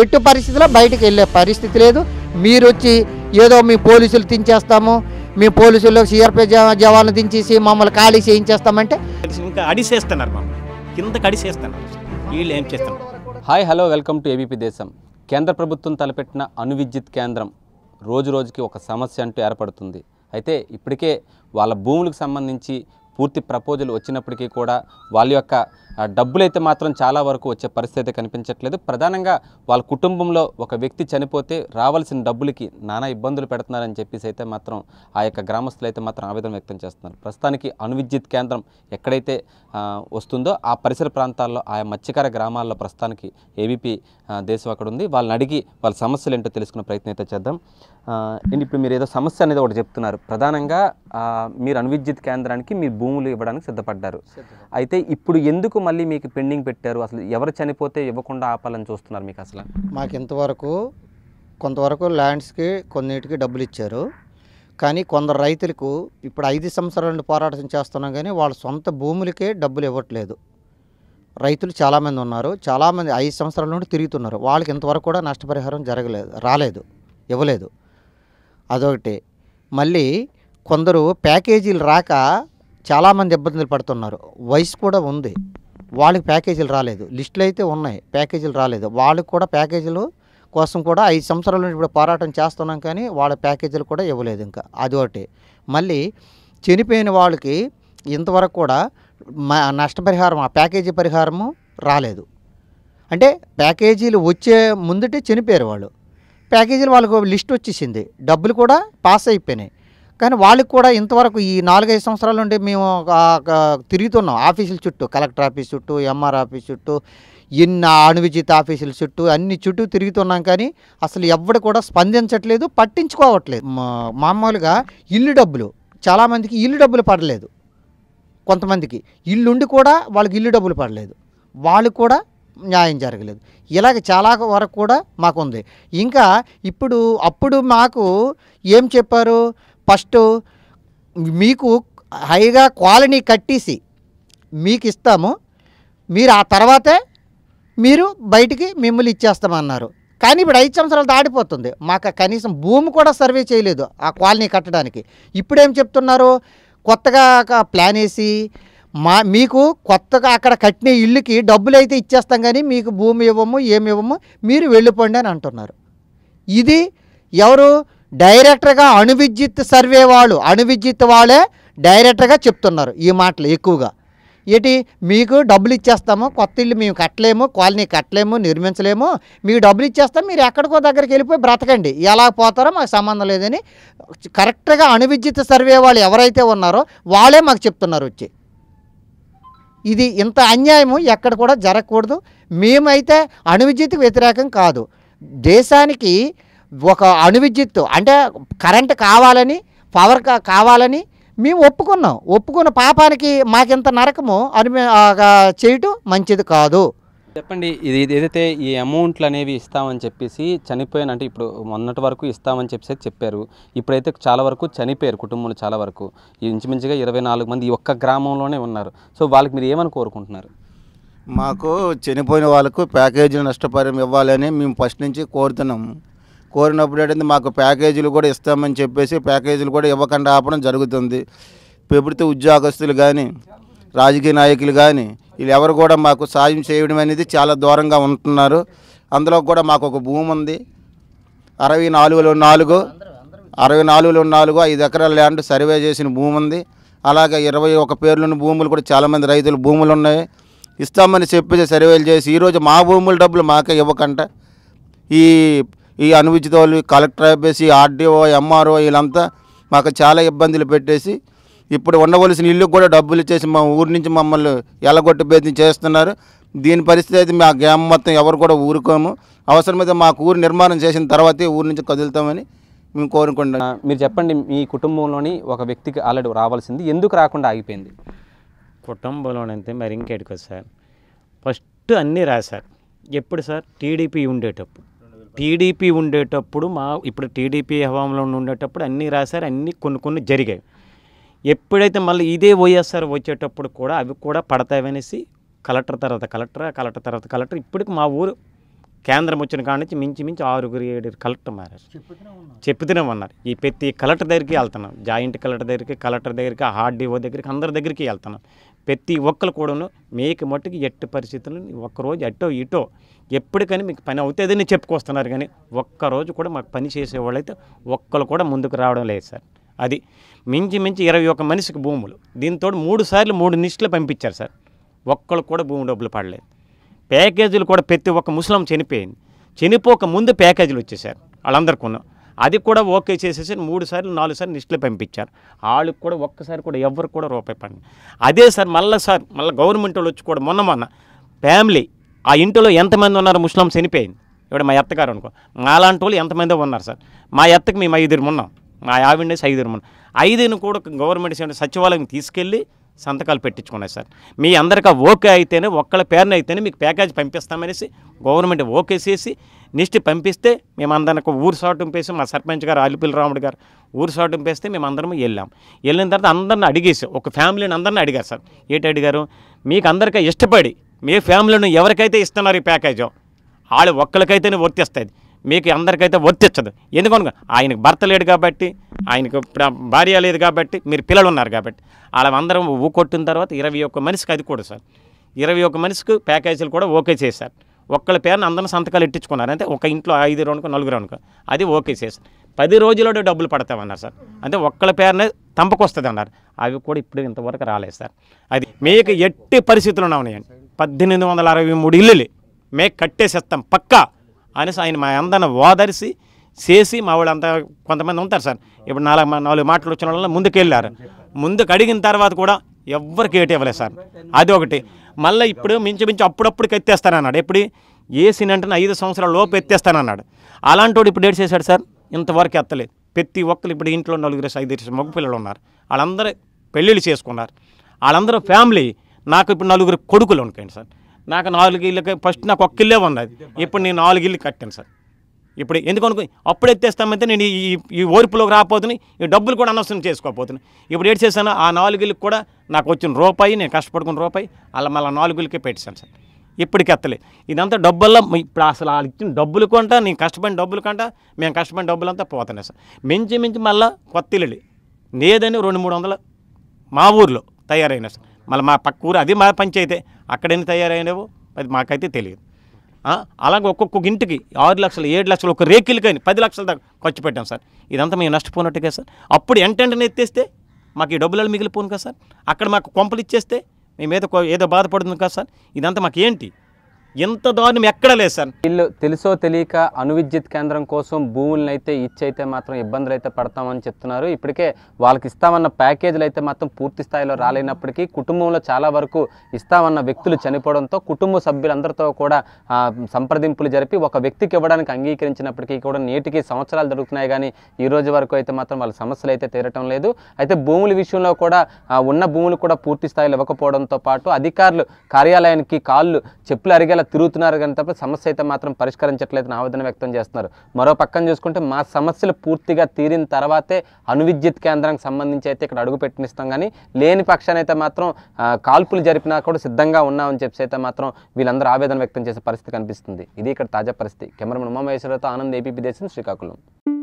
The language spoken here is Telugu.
ఎట్టి పరిస్థితిలో బయటకు వెళ్ళే పరిస్థితి లేదు మీరు వచ్చి ఏదో మీ పోలీసులు తించేస్తాము మీ పోలీసుల్లో సిఆర్పీ జవాన్లు దించేసి మమ్మల్ని ఖాళీ చేయించేస్తామంటే ఇంకా అడిసేస్తున్నారు మమ్మల్ని కింద అడిసేస్తున్నారు వీళ్ళు ఏం చేస్తున్నారు hi hello welcome to ABP Desam కేంద్ర ప్రభుత్వం తలపెట్టిన అణు విద్యుత్ కేంద్రం రోజు రోజుకి ఒక సమస్య అంటూ ఏర్పడుతుంది అయితే ఇప్పటికే వాళ్ళ భూములకు సంబంధించి పూర్తి ప్రపోజల్ వచ్చినప్పటికీ కూడా వాళ్ళ యొక్క డబ్బులైతే మాత్రం చాలా వరకు వచ్చే పరిస్థితి కనిపించట్లేదు ప్రధానంగా వాళ్ళ కుటుంబంలో ఒక వ్యక్తి చనిపోతే రావాల్సిన డబ్బులకి నానా ఇబ్బందులు పెడుతున్నారని చెప్పేసి అయితే మాత్రం ఆ యొక్క గ్రామస్తులైతే మాత్రం ఆవేదన వ్యక్తం చేస్తున్నారు ప్రస్తుతానికి అణువిద్యుత్ కేంద్రం ఎక్కడైతే వస్తుందో ఆ పరిసర ప్రాంతాల్లో ఆయా మత్స్యకార గ్రామాల్లో ప్రస్తుతానికి ఏబీపీ దేశం అక్కడ ఉంది వాళ్ళని అడిగి వాళ్ళ సమస్యలు ఏంటో తెలుసుకునే ప్రయత్నం అయితే చేద్దాం అండ్ ఇప్పుడు మీరు ఏదో సమస్య అనేది ఒకటి చెప్తున్నారు ప్రధానంగా మీరు అణువిద్యుత్ కేంద్రానికి మీరు భూములు ఇవ్వడానికి సిద్ధపడ్డారు అయితే ఇప్పుడు ఎందుకు మళ్ళీ మీకు పెండింగ్ పెట్టారు అసలు ఎవరు చనిపోతే ఇవ్వకుండా ఆపాలని చూస్తున్నారు మీకు అసలు మాకు ఇంతవరకు కొంతవరకు ల్యాండ్స్కి కొన్నిటికి డబ్బులు ఇచ్చారు కానీ కొందరు రైతులకు ఇప్పుడు ఐదు సంవత్సరాల నుండి పోరాటం చేస్తున్నాం కానీ వాళ్ళ సొంత భూములకే డబ్బులు ఇవ్వట్లేదు రైతులు చాలామంది ఉన్నారు చాలామంది ఐదు సంవత్సరాల నుండి తిరుగుతున్నారు వాళ్ళకి ఇంతవరకు కూడా నష్టపరిహారం జరగలేదు రాలేదు ఇవ్వలేదు అదొకటి మళ్ళీ కొందరు ప్యాకేజీలు రాక చాలామంది ఇబ్బందులు పడుతున్నారు వయసు కూడా ఉంది వాళ్ళకి ప్యాకేజీలు రాలేదు లిస్టులు అయితే ఉన్నాయి ప్యాకేజీలు రాలేదు వాళ్ళకి కూడా ప్యాకేజీలు కోసం కూడా ఐదు సంవత్సరాల నుంచి ఇప్పుడు పోరాటం చేస్తున్నాం కానీ వాళ్ళ ప్యాకేజీలు కూడా ఇవ్వలేదు ఇంకా అదొకటి మళ్ళీ చనిపోయిన వాళ్ళకి ఇంతవరకు కూడా మా నష్టపరిహారం ఆ ప్యాకేజీ పరిహారము రాలేదు అంటే ప్యాకేజీలు వచ్చే ముందుటే చనిపోయారు వాళ్ళు ప్యాకేజీలు వాళ్ళకు లిస్ట్ వచ్చేసింది డబ్బులు కూడా పాస్ అయిపోయినాయి కానీ వాళ్ళకి కూడా ఇంతవరకు ఈ నాలుగైదు సంవత్సరాల నుండి మేము తిరుగుతున్నాం ఆఫీసుల చుట్టూ కలెక్టర్ ఆఫీస్ చుట్టూ ఎంఆర్ ఆఫీస్ చుట్టూ ఎన్ని అణువిజిత ఆఫీసుల చుట్టూ అన్ని చుట్టూ తిరుగుతున్నాం కానీ అసలు ఎవడు కూడా స్పందించట్లేదు పట్టించుకోవట్లేదు మామూలుగా ఇల్లు డబ్బులు చాలామందికి ఇల్లు డబ్బులు పడలేదు కొంతమందికి ఇల్లుండి కూడా వాళ్ళకి ఇల్లు డబ్బులు పడలేదు వాళ్ళు కూడా న్యాయం జరగలేదు ఇలాగ చాలా వరకు కూడా మాకు ఉంది ఇంకా ఇప్పుడు అప్పుడు మాకు ఏం చెప్పారు ఫస్ట్ మీకు హైగా కాలనీ కట్టేసి మీకు ఇస్తాము మీరు ఆ తర్వాతే మీరు బయటికి మిమ్మల్ని ఇచ్చేస్తామన్నారు కానీ ఇప్పుడు ఐదు సంవత్సరాలు దాడిపోతుంది మాకు కనీసం భూమి కూడా సర్వే చేయలేదు ఆ కాలనీ కట్టడానికి ఇప్పుడు ఏం చెప్తున్నారు కొత్తగా ప్లాన్ వేసి మా మీకు కొత్తగా అక్కడ కట్టిన ఇల్లుకి డబ్బులు అయితే ఇచ్చేస్తాం కానీ మీకు భూమి ఇవ్వము ఏమి ఇవ్వము మీరు వెళ్ళిపోండి అని అంటున్నారు ఇది ఎవరు డైరెక్ట్గా విద్యుత్ సర్వే వాళ్ళు అణు విద్యుత్ వాళ్ళే డైరెక్ట్గా చెప్తున్నారు ఈ మాటలు ఎక్కువగా ఏంటి మీకు డబ్బులు ఇచ్చేస్తాము కొత్త ఇల్లు మేము కట్టలేము కాలనీ కట్టలేము నిర్మించలేము మీకు డబ్బులు ఇచ్చేస్తాం మీరు ఎక్కడికో దగ్గరికి వెళ్ళిపోయి బ్రతకండి ఎలా పోతారో మాకు సంబంధం లేదని కరెక్ట్గా అణు విద్యుత్ సర్వే వాళ్ళు ఎవరైతే ఉన్నారో వాళ్ళే మాకు చెప్తున్నారు వచ్చి ఇది ఇంత అన్యాయము ఎక్కడ కూడా జరగకూడదు మేమైతే అణువిద్యుత్ వ్యతిరేకం కాదు దేశానికి ఒక అణువిద్యుత్తు అంటే కరెంట్ కావాలని పవర్ కావాలని మేము ఒప్పుకున్నాం ఒప్పుకున్న పాపానికి మాకింత నరకము అను చేయటం మంచిది కాదు చెప్పండి ఇది ఏదైతే ఈ అమౌంట్లు అనేవి ఇస్తామని చెప్పేసి చనిపోయిన అంటే ఇప్పుడు మొన్నటి వరకు ఇస్తామని చెప్పేసి చెప్పారు ఇప్పుడైతే చాలా వరకు చనిపోయారు కుటుంబంలో చాలా వరకు ఇంచుమించుగా ఇరవై నాలుగు మంది ఒక్క గ్రామంలోనే ఉన్నారు సో వాళ్ళకి మీరు ఏమని కోరుకుంటున్నారు మాకు చనిపోయిన వాళ్ళకు ప్యాకేజీలు నష్టపరిహారం ఇవ్వాలని మేము ఫస్ట్ నుంచి కోరుతున్నాము కోరినప్పుడు ఏంటంటే మాకు ప్యాకేజీలు కూడా ఇస్తామని చెప్పేసి ప్యాకేజీలు కూడా ఇవ్వకుండా ఆపడం జరుగుతుంది ప్రభుత్వ ఉద్యోగస్తులు కానీ రాజకీయ నాయకులు కానీ వీళ్ళు ఎవరు కూడా మాకు సాయం చేయడం అనేది చాలా దూరంగా ఉంటున్నారు అందులో కూడా మాకు ఒక భూమి ఉంది అరవై నాలుగులో నాలుగు అరవై నాలుగులో నాలుగు ఐదు ఎకరాల ల్యాండ్ సర్వే చేసిన భూమి ఉంది అలాగే ఇరవై ఒక పేర్లున్న భూములు కూడా చాలామంది రైతుల భూములు ఉన్నాయి ఇస్తామని చెప్పి సర్వేలు చేసి ఈరోజు మా భూముల డబ్బులు మాకే ఇవ్వకంట ఈ ఈ అనువిచిత కలెక్టర్ ఆఫీస్ ఆర్డీఓ ఎంఆర్ఓ వీళ్ళంతా మాకు చాలా ఇబ్బందులు పెట్టేసి ఇప్పుడు ఉండవలసిన ఇల్లు కూడా డబ్బులు ఇచ్చేసి మా ఊరి నుంచి మమ్మల్ని ఎలగొట్టి చేస్తున్నారు దీని పరిస్థితి అయితే మా గ్రామం మొత్తం ఎవరు కూడా ఊరుకోము అవసరమైతే మాకు ఊరు నిర్మాణం చేసిన తర్వాతే ఊరి నుంచి కదులుతామని మేము కోరుకుంటాం మీరు చెప్పండి మీ కుటుంబంలోని ఒక వ్యక్తికి ఆల్రెడీ రావాల్సింది ఎందుకు రాకుండా ఆగిపోయింది కుటుంబంలోనంతే మరి ఇంకేడుకో సార్ ఫస్ట్ అన్నీ రాశారు ఎప్పుడు సార్ టీడీపీ ఉండేటప్పుడు టీడీపీ ఉండేటప్పుడు మా ఇప్పుడు టీడీపీ హవాంలో ఉండేటప్పుడు అన్నీ రాశారు అన్నీ కొన్ని కొన్ని జరిగాయి ఎప్పుడైతే మళ్ళీ ఇదే వైఎస్ఆర్ వచ్చేటప్పుడు కూడా అవి కూడా పడతాయనేసి కలెక్టర్ తర్వాత కలెక్టర్ కలెక్టర్ తర్వాత కలెక్టర్ ఇప్పటికి మా ఊరు కేంద్రం వచ్చిన కాడ నుంచి మించి మించి ఆరుగురు ఏడుగురు కలెక్టర్ మారారు చెప్పుతూనే ఉన్నారు ఈ ప్రతి కలెక్టర్ దగ్గరికి వెళ్తున్నాం జాయింట్ కలెక్టర్ దగ్గరికి కలెక్టర్ దగ్గరికి ఆర్డీఓ దగ్గరికి అందరి దగ్గరికి వెళ్తున్నాం ప్రతి ఒక్కరు కూడాను మీకు మట్టుకు ఎట్టి పరిస్థితులు ఒక్కరోజు అటో ఇటో ఎప్పటికని మీకు పని అవుతుందని చెప్పుకొస్తున్నారు కానీ ఒక్కరోజు కూడా మాకు పని చేసేవాళ్ళు అయితే ఒక్కరు కూడా ముందుకు రావడం లేదు సార్ అది మించి మించి ఇరవై ఒక్క మనిషికి భూములు దీంతో మూడు సార్లు మూడు నిష్ఠలు పంపించారు సార్ ఒక్కళ్ళు కూడా భూమి డబ్బులు పడలేదు ప్యాకేజీలు కూడా ప్రతి ఒక్క ముసలం చనిపోయింది చనిపోక ముందు ప్యాకేజీలు వచ్చేసారు వాళ్ళందరికీ ఉన్న అది కూడా ఓకే చేసేసి మూడు సార్లు నాలుగు సార్లు నిష్ఠలు పంపించారు వాళ్ళకి కూడా ఒక్కసారి కూడా ఎవరు కూడా రూపాయి పడింది అదే సార్ మళ్ళీ సార్ మళ్ళీ గవర్నమెంట్ వాళ్ళు వచ్చి కూడా మొన్న మొన్న ఫ్యామిలీ ఆ ఇంట్లో ఎంతమంది ఉన్నారు ముస్లిం చనిపోయింది ఇవి మా ఎత్తగారు అనుకో మా లాంటి వాళ్ళు ఎంతమందో ఉన్నారు సార్ మా ఎత్తకు మేము ఐదుగురు ఉన్నాం మా ఐదు ఐదురుమని ఐదును కూడా గవర్నమెంట్ సచివాలయం తీసుకెళ్ళి సంతకాలు పెట్టించుకున్నాయి సార్ మీ అందరికీ ఓకే అయితేనే ఒక్కళ్ళ పేరున అయితేనే మీకు ప్యాకేజ్ పంపిస్తామనేసి గవర్నమెంట్ ఓకే చేసి నిష్టి పంపిస్తే మేమందరికి ఊరు సాటింపేసి మా సర్పంచ్ గారు అలిపిల్లి రాముడు గారు ఊరు సాటింపేస్తే మేమందరం వెళ్ళాం వెళ్ళిన తర్వాత అందరిని అడిగేసి ఒక ఫ్యామిలీని అందరిని అడిగారు సార్ ఏటి అడిగారు మీకు అందరికీ ఇష్టపడి మీ ఫ్యామిలీని ఎవరికైతే ఇస్తున్నారు ఈ ప్యాకేజో వాళ్ళు ఒక్కరికైతేనే వర్తిస్తుంది మీకు అందరికైతే వర్తించదు ఎందుకనుకో ఆయనకు భర్త లేడు కాబట్టి ఆయనకు భార్య లేదు కాబట్టి మీరు పిల్లలు ఉన్నారు కాబట్టి వాళ్ళందరం ఊ కొట్టిన తర్వాత ఇరవై ఒక్క మనిషికి అది కూడా సార్ ఇరవై ఒక్క మనిషికి ప్యాకేజీలు కూడా ఓకే చేశారు ఒక్కళ్ళ పేరున అందరం సంతకాలు ఇట్టించుకున్నారు అంటే ఒక ఇంట్లో ఐదు రౌండ్కో నలుగురు రౌండ్కో అది ఓకే చేశారు పది రోజులలో డబ్బులు పడతామన్నారు సార్ అంటే ఒక్కళ్ళ పేరునే తంపకొస్తుంది అన్నారు అవి కూడా ఇప్పుడు ఇంతవరకు రాలేదు సార్ అది మీకు ఎట్టి పరిస్థితులు ఉన్నాయండి పద్దెనిమిది వందల అరవై మూడు ఇల్లులు మేము కట్టేసేస్తాం పక్కా అనేసి ఆయన మా అందరిని ఓదరిసి చేసి మా వాళ్ళు అంతా కొంతమంది ఉంటారు సార్ ఇప్పుడు నాలుగు నాలుగు మాటలు వచ్చిన వాళ్ళ ముందుకు వెళ్ళారు ముందుకు అడిగిన తర్వాత కూడా ఎవ్వరికి ఏటి ఇవ్వలేదు సార్ అది ఒకటి మళ్ళీ ఇప్పుడు అప్పుడప్పుడు ఎత్తేస్తాను ఎత్తేస్తానన్నాడు ఎప్పుడు ఏసిన అంటే ఐదు సంవత్సరాల లోపు ఎత్తేస్తానన్నాడు అలాంటి ఇప్పుడు డేట్ చేశాడు సార్ ఇంతవరకు ఎత్తలేదు ప్రతి ఒక్కరు ఇప్పుడు ఇంట్లో నలుగురు ఐదు మగ పిల్లలు ఉన్నారు వాళ్ళందరూ పెళ్ళిళ్ళు చేసుకున్నారు వాళ్ళందరూ ఫ్యామిలీ నాకు ఇప్పుడు నలుగురు కొడుకులు ఉంటాయండి సార్ నాకు నాలుగు ఇళ్ళకి ఫస్ట్ నాకు ఒక్క ఇల్లే ఉన్నది ఇప్పుడు నేను నాలుగు ఇల్లు కట్టాను సార్ ఇప్పుడు ఎందుకు అనుకో అప్పుడు ఎత్తేస్తామంటే నేను ఈ ఈ ఓర్పులోకి రాకపోతున్నాయి ఈ డబ్బులు కూడా అనవసరం చేసుకోకపోతున్నాయి ఇప్పుడు ఏడు చేశాను ఆ నాలుగు ఇల్లు కూడా నాకు వచ్చిన రూపాయి నేను కష్టపడుకున్న రూపాయి అలా మళ్ళీ ఇళ్ళకే పెట్టాను సార్ ఇప్పటికి ఎత్తలేదు ఇదంతా డబ్బుల్లో ఇప్పుడు అసలు వాళ్ళు ఇచ్చిన డబ్బులు కొంటా నేను కష్టపడిన డబ్బులు కంట మేము కష్టపడిన డబ్బులంతా పోతున్నాయి సార్ మించి మించి మళ్ళీ కొత్త ఇల్లు లేదని రెండు మూడు వందలు మా ఊర్లో తయారైన సార్ మళ్ళీ మా పక్క ఊరు అది మా పంచాయతీ ఎన్ని తయారైనవో అది మాకైతే తెలియదు అలాగే ఒక్కొక్క ఇంటికి ఆరు లక్షలు ఏడు లక్షలు ఒక కానీ పది లక్షల దాకా ఖర్చు పెట్టాం సార్ ఇదంతా మేము నష్టపోయినట్టుగా సార్ అప్పుడు ఎంటెంటనే ఎత్తేస్తే మాకు ఈ డబ్బులలో మిగిలిపోను కదా సార్ అక్కడ మాకు కొంపలు ఇచ్చేస్తే మేము ఏదో ఏదో బాధపడుతుంది కదా సార్ ఇదంతా మాకు ఏంటి ఇంత దారుణం ఎక్కడ లేదు సార్ వీళ్ళు తెలుసో తెలియక విద్యుత్ కేంద్రం కోసం భూములను అయితే ఇచ్చైతే మాత్రం ఇబ్బందులు అయితే పడతామని చెప్తున్నారు ఇప్పటికే వాళ్ళకి ఇస్తామన్న ప్యాకేజీలు అయితే మాత్రం పూర్తి స్థాయిలో రాలేనప్పటికీ కుటుంబంలో చాలా వరకు ఇస్తామన్న వ్యక్తులు చనిపోవడంతో కుటుంబ సభ్యులందరితో కూడా సంప్రదింపులు జరిపి ఒక వ్యక్తికి ఇవ్వడానికి అంగీకరించినప్పటికీ కూడా నేటికి సంవత్సరాలు దొరుకుతున్నాయి కానీ ఈ రోజు వరకు అయితే మాత్రం వాళ్ళ సమస్యలు అయితే తీరటం లేదు అయితే భూముల విషయంలో కూడా ఉన్న భూములు కూడా పూర్తి స్థాయిలో ఇవ్వకపోవడంతో పాటు అధికారులు కార్యాలయానికి కాళ్ళు చెప్పులు అరిగే ఇలా తిరుగుతున్నారు కానీ తప్ప సమస్య అయితే మాత్రం పరిష్కరించట్లేదు ఆవేదన వ్యక్తం చేస్తున్నారు మరో పక్కన చూసుకుంటే మా సమస్యలు పూర్తిగా తీరిన తర్వాతే అణువిద్యుత్ కేంద్రానికి సంబంధించి అయితే ఇక్కడ అడుగు పెట్టినిస్తాం కానీ లేని పక్షాన్ని అయితే మాత్రం కాల్పులు జరిపినా కూడా సిద్ధంగా ఉన్నామని చెప్పి అయితే మాత్రం వీళ్ళందరూ ఆవేదన వ్యక్తం చేసే పరిస్థితి కనిపిస్తుంది ఇది ఇక్కడ తాజా పరిస్థితి కెమెరామెన్ ఉమామేశ్వరతో ఆనంద్ ఏపీ దేశం శ్రీకాకుళం